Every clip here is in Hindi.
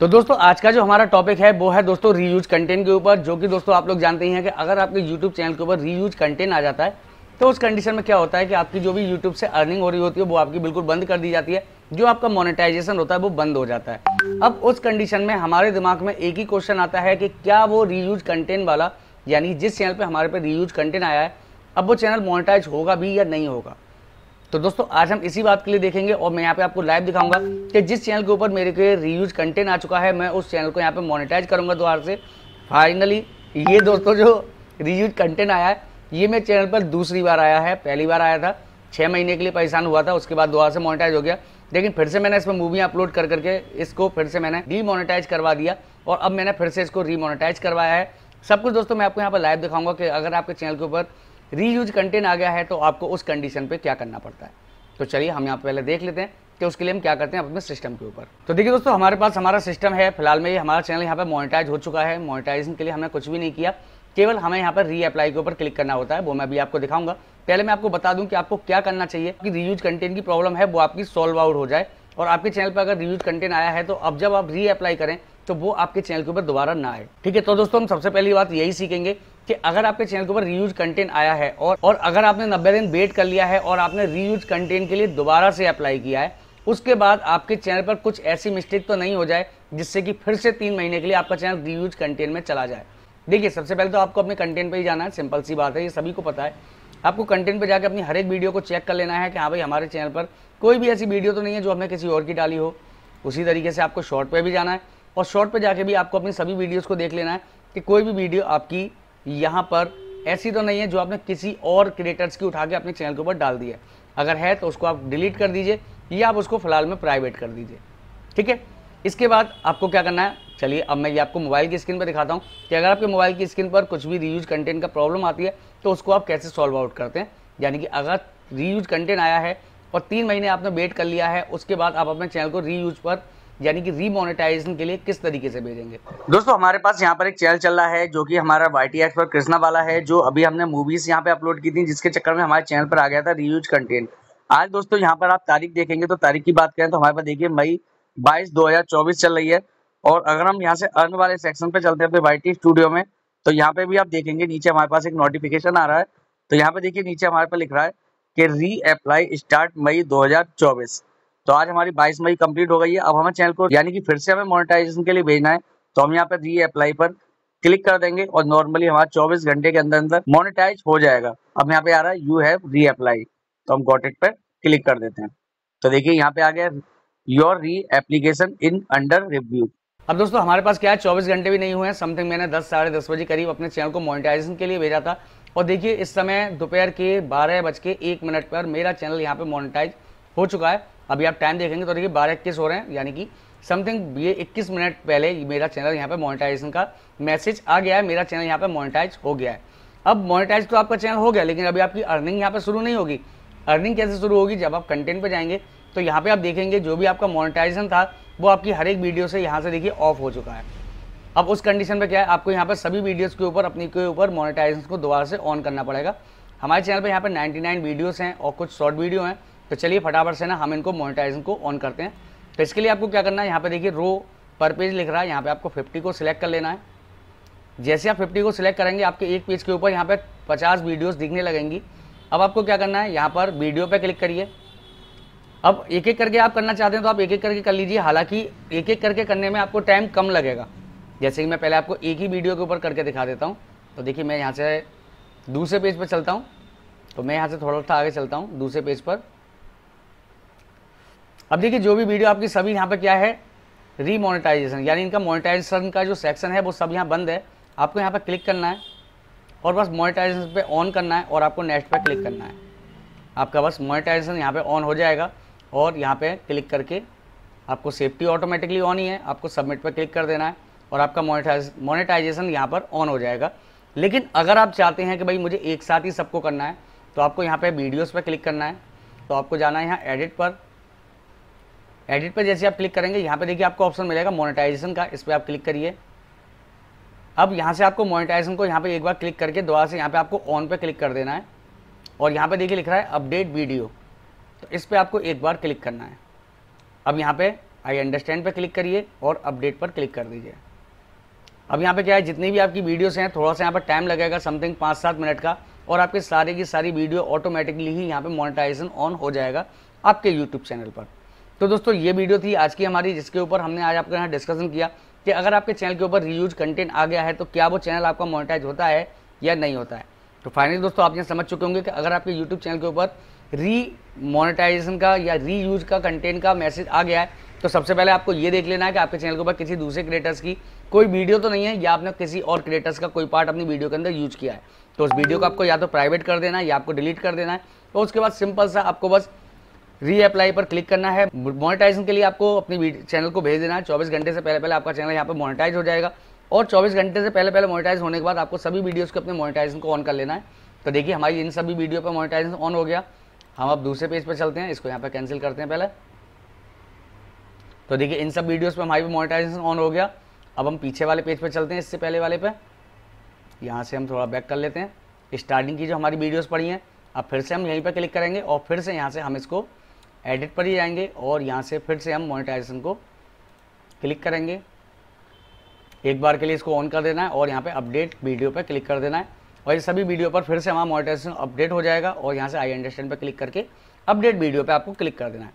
तो दोस्तों आज का जो हमारा टॉपिक है वो है दोस्तों रीयूज कंटेंट के ऊपर जो कि दोस्तों आप लोग जानते ही हैं कि अगर आपके यूट्यूब चैनल के ऊपर रीयूज कंटेंट आ जाता है तो उस कंडीशन में क्या होता है कि आपकी जो भी यूट्यूब से अर्निंग हो रही होती है वो आपकी बिल्कुल बंद कर दी जाती है जो आपका मोनेटाइजेशन होता है वो बंद हो जाता है अब उस कंडीशन में हमारे दिमाग में एक ही क्वेश्चन आता है कि क्या वो रीयूज कंटेंट वाला यानी जिस चैनल पर हमारे पे रीयूज कंटेंट आया है अब वो चैनल मोनिटाइज होगा भी या नहीं होगा तो दोस्तों आज हम इसी बात के लिए देखेंगे और मैं यहाँ पे आपको लाइव दिखाऊंगा कि जिस चैनल के ऊपर मेरे के रीयूज कंटेंट आ चुका है मैं उस चैनल को यहाँ पे मोनेटाइज करूंगा दोबारा से फाइनली ये दोस्तों जो रीयूज कंटेंट आया है ये मेरे चैनल पर दूसरी बार आया है पहली बार आया था छः महीने के लिए परेशान हुआ था उसके बाद दोबारा से मोनिटाइज हो गया लेकिन फिर से मैंने इसमें मूवी अपलोड कर करके इसको फिर से मैंने डीमोनेटाइज करवा दिया और अब मैंने फिर से इसको रीमोनेटाइज करवाया है सब कुछ दोस्तों मैं आपको यहाँ पर लाइव दिखाऊंगा कि अगर आपके चैनल के ऊपर रीयूज कंटेंट आ गया है तो आपको उस कंडीशन पे क्या करना पड़ता है तो चलिए हम यहाँ पहले देख लेते हैं कि उसके लिए हम क्या करते हैं अपने सिस्टम के ऊपर तो देखिए दोस्तों हमारे पास हमारा सिस्टम है फिलहाल में ये हमारा चैनल यहाँ पर मोनिटाइज हो चुका है मोनिटाइजेशन के लिए हमने कुछ भी नहीं किया केवल हमें यहाँ पर री अप्लाई के ऊपर क्लिक करना होता है वो मैं अभी आपको दिखाऊंगा पहले मैं आपको बता दूं कि आपको क्या करना चाहिए कि रीयूज कंटेंट की प्रॉब्लम है वो आपकी सॉल्व आउट हो जाए और आपके चैनल पर अगर रीयूज कंटेंट आया है तो अब जब आप री अप्लाई करें तो वो आपके चैनल के ऊपर दोबारा ना आए ठीक है तो दोस्तों हम सबसे पहली बात यही सीखेंगे कि अगर आपके चैनल के ऊपर रीयूज कंटेंट आया है और और अगर आपने नब्बे दिन वेट कर लिया है और आपने रीयूज कंटेंट के लिए दोबारा से अप्लाई किया है उसके बाद आपके चैनल पर कुछ ऐसी मिस्टेक तो नहीं हो जाए जिससे कि फिर से तीन महीने के लिए आपका चैनल रीयूज कंटेंट में चला जाए देखिए सबसे पहले तो आपको अपने कंटेंट पर ही जाना है सिंपल सी बात है ये सभी को पता है आपको कंटेंट पर जाकर अपनी हर एक वीडियो को चेक कर लेना है कि हाँ भाई हमारे चैनल पर कोई भी ऐसी वीडियो तो नहीं है जो हमने किसी और की डाली हो उसी तरीके से आपको शॉर्ट पर भी जाना है और शॉर्ट पर जाके भी आपको अपनी सभी वीडियोस को देख लेना है कि कोई भी वीडियो आपकी यहाँ पर ऐसी तो नहीं है जो आपने किसी और क्रिएटर्स की उठा के अपने चैनल के ऊपर डाल दी है अगर है तो उसको आप डिलीट कर दीजिए या आप उसको फिलहाल में प्राइवेट कर दीजिए ठीक है इसके बाद आपको क्या करना है चलिए अब मैं ये आपको मोबाइल की स्क्रीन पर दिखाता हूँ कि अगर आपके मोबाइल की स्क्रीन पर कुछ भी रीयूज कंटेंट का प्रॉब्लम आती है तो उसको आप कैसे सॉल्व आउट करते हैं यानी कि अगर रीयूज कंटेंट आया है और तीन महीने आपने वेट कर लिया है उसके बाद आप अपने चैनल को रीयूज पर यानी कि रीमोनेटाइजेशन के लिए किस तरीके से भेजेंगे दोस्तों हमारे पास यहाँ पर एक चैनल चल रहा है जो कि हमारा वाई टी पर कृष्णा वाला है जो अभी हमने मूवीज यहाँ पे अपलोड की थी जिसके चक्कर में हमारे चैनल पर आ गया था रीयूज कंटेंट आज दोस्तों यहाँ पर आप तारीख देखेंगे तो तारीख की बात करें तो हमारे पास देखिए मई बाईस दो चल रही है और अगर हम यहाँ से अर्न वाले सेक्शन पे चलते हैं वाई टी स्टूडियो में तो यहाँ पे भी आप देखेंगे नीचे हमारे पास एक नोटिफिकेशन आ रहा है तो यहाँ पे देखिए नीचे हमारे पास लिख रहा है कि री अप्लाई स्टार्ट मई तो आज हमारी बाईस मई कंप्लीट हो गई है अब हमें चैनल को यानी कि फिर से हमें मोनिटाइजेशन के लिए भेजना है तो हम यहाँ पर री अप्लाई पर क्लिक कर देंगे और नॉर्मली हमारा चौबीस घंटे के अंदर अंदर मोनिटाइज हो जाएगा अब यहाँ पे आ रहा है यू हैव री अप्लाई तो हम गॉटेट पर क्लिक कर देते हैं तो देखिए यहाँ पे आ गया योर री एप्लीकेशन इन अंडर रिव्यू अब दोस्तों हमारे पास क्या है चौबीस घंटे भी नहीं हुए हैं समथिंग मैंने दस साढ़े दस बजे करीब अपने चैनल को मोनिटाइजेशन के लिए भेजा था और देखिए इस समय दोपहर के बारह बज के एक मिनट पर मेरा चैनल यहाँ पे मोनिटाइज हो चुका है अभी आप टाइम देखेंगे तो देखिए बारह इक्कीस हो रहे हैं यानी कि समथिंग ये 21 मिनट पहले मेरा चैनल यहाँ पे मोनेटाइजेशन का मैसेज आ गया है मेरा चैनल यहाँ पे मोनेटाइज हो गया है अब मोनेटाइज तो आपका चैनल हो गया लेकिन अभी आपकी अर्निंग यहाँ पे शुरू नहीं होगी अर्निंग कैसे शुरू होगी जब आप कंटेंट पे जाएंगे तो यहाँ पे आप देखेंगे जो भी आपका मोनिटाइजेशन था वो आपकी हर एक वीडियो से यहाँ से देखिए ऑफ हो चुका है अब उस कंडीशन पर क्या है आपको यहाँ पर सभी वीडियोज़ के ऊपर अपने के ऊपर मोनिटाइजेशन को दोबारा से ऑन करना पड़ेगा हमारे चैनल पर यहाँ पर नाइन वीडियोज़ हैं और कुछ शॉर्ट वीडियो हैं तो चलिए फटाफट से ना हम इनको मोनिटाइजिंग को ऑन करते हैं तो इसके लिए आपको क्या करना है यहाँ पे देखिए रो पर पेज लिख रहा है यहाँ पे आपको 50 को सिलेक्ट कर लेना है जैसे आप 50 को सिलेक्ट करेंगे आपके एक पेज के ऊपर यहाँ पे 50 वीडियोस दिखने लगेंगी अब आपको क्या करना है यहाँ पर वीडियो पे क्लिक करिए अब एक एक करके आप करना चाहते हैं तो आप एक एक करके कर लीजिए हालांकि एक एक करके करने में आपको टाइम कम लगेगा जैसे कि मैं पहले आपको एक ही वीडियो के ऊपर करके दिखा देता हूँ तो देखिए मैं यहाँ से दूसरे पेज पर चलता हूँ तो मैं यहाँ से थोड़ा सा आगे चलता हूँ दूसरे पेज पर अब देखिए जो भी वीडियो आपकी सभी यहाँ पर क्या है रीमोनेटाइजेशन यानी इनका मोनेटाइजेशन का जो सेक्शन है वो सब यहाँ बंद है आपको यहाँ पर क्लिक करना है और बस मोनेटाइजेशन पे ऑन करना है और आपको नेक्स्ट पे क्लिक करना है आपका बस मोनेटाइजेशन यहाँ पे ऑन हो जाएगा और यहाँ पे क्लिक करके आपको सेफ्टी ऑटोमेटिकली ऑन ही है आपको सबमिट पर क्लिक कर देना है और आपका मोनेटाइज मोनेटाइजेशन यहाँ पर ऑन हो जाएगा लेकिन अगर आप चाहते हैं कि भाई मुझे एक साथ ही सबको करना है तो आपको यहाँ पर वीडियोज़ पर क्लिक करना है तो आपको जाना है यहाँ एडिट पर एडिट पर जैसे आप क्लिक करेंगे यहाँ पे देखिए आपको ऑप्शन मिलेगा मोनेटाइजेशन का इस पर आप क्लिक करिए अब यहाँ से आपको मोनेटाइजेशन को यहाँ पे एक बार क्लिक करके दोबारा से यहाँ पे आपको ऑन पे क्लिक कर देना है और यहाँ पे देखिए लिख रहा है अपडेट वीडियो तो इस पर आपको एक बार क्लिक करना है अब यहाँ पे आई अंडरस्टैंड पे क्लिक करिए और अपडेट पर क्लिक कर दीजिए अब यहाँ पे क्या है जितनी भी आपकी वीडियोस हैं थोड़ा सा यहाँ पर टाइम लगेगा समथिंग पाँच सात मिनट का और आपके सारे की सारी वीडियो ऑटोमेटिकली ही यहाँ पे मोनेटाइजेशन ऑन हो जाएगा आपके यूट्यूब चैनल पर तो दोस्तों ये वीडियो थी आज की हमारी जिसके ऊपर हमने आज आपके यहाँ डिस्कशन किया कि अगर आपके चैनल के ऊपर रीयूज कंटेंट आ गया है तो क्या वो चैनल आपका मोनिटाइज होता है या नहीं होता है तो फाइनली दोस्तों आप ये समझ चुके होंगे कि अगर आपके यूट्यूब चैनल के ऊपर री मोनेटाइजेशन का या री यूज का कंटेंट का मैसेज आ गया है तो सबसे पहले आपको ये देख लेना है कि आपके चैनल के ऊपर किसी दूसरे क्रिएटर्स की कोई वीडियो तो नहीं है या आपने किसी और क्रिएटर्स का कोई पार्ट अपनी वीडियो के अंदर यूज किया है तो उस वीडियो को आपको या तो प्राइवेट कर देना है या आपको डिलीट कर देना है तो उसके बाद सिंपल सा आपको बस रीअप्लाई पर क्लिक करना है मोनेटाइजेशन के लिए आपको अपनी चैनल को भेज देना है चौबीस घंटे से पहले पहले आपका चैनल यहाँ पर मोनेटाइज हो जाएगा और 24 घंटे से पहले पहले मोनेटाइज होने के बाद आपको सभी वीडियोस को अपने मोनेटाइजेशन को ऑन कर लेना है तो देखिए हमारी इन सभी वीडियो पर मोनेटाइजेशन ऑन हो गया हम अब दूसरे पेज पर चलते हैं इसको यहाँ पर कैंसिल करते हैं पहले तो देखिए इन सब वीडियोज़ पर हमारी भी मोनिटाइजेशन ऑन हो गया अब हम पीछे वाले पेज पर चलते हैं इससे पहले वाले पर यहाँ से हम थोड़ा बैक कर लेते हैं स्टार्टिंग की जो हमारी वीडियोज़ पड़ी हैं अब फिर से हम यहीं पर क्लिक करेंगे और फिर से यहाँ से हम इसको एडिट पर ही जाएंगे और यहाँ से फिर से हम मोनिटाइजेशन को क्लिक करेंगे एक बार के लिए इसको ऑन कर देना है और यहाँ पे अपडेट वीडियो पर क्लिक कर देना है और ये सभी वीडियो पर फिर से हमारा मोनिटाइजेशन अपडेट हो जाएगा और यहाँ से आई अंडरस्टैंड पर क्लिक करके अपडेट वीडियो पर आपको क्लिक कर देना है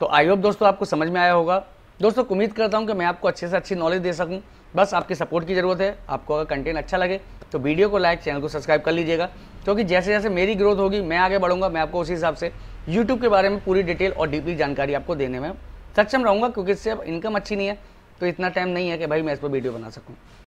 तो आई होप दोस्तों आपको समझ में आया होगा दोस्तों उम्मीद करता हूँ कि मैं आपको अच्छे से अच्छी नॉलेज दे सकूँ बस आपके सपोर्ट की ज़रूरत है आपको अगर कंटेंट अच्छा लगे तो वीडियो को लाइक चैनल को सब्सक्राइब कर लीजिएगा क्योंकि जैसे जैसे मेरी ग्रोथ होगी मैं आगे बढ़ूंगा मैं आपको उसी हिसाब से यूट्यूब के बारे में पूरी डिटेल और डीपली जानकारी आपको देने में सक्षम रहूँगा क्योंकि इससे अब इनकम अच्छी नहीं है तो इतना टाइम नहीं है कि भाई मैं इस पर वीडियो बना सकूँ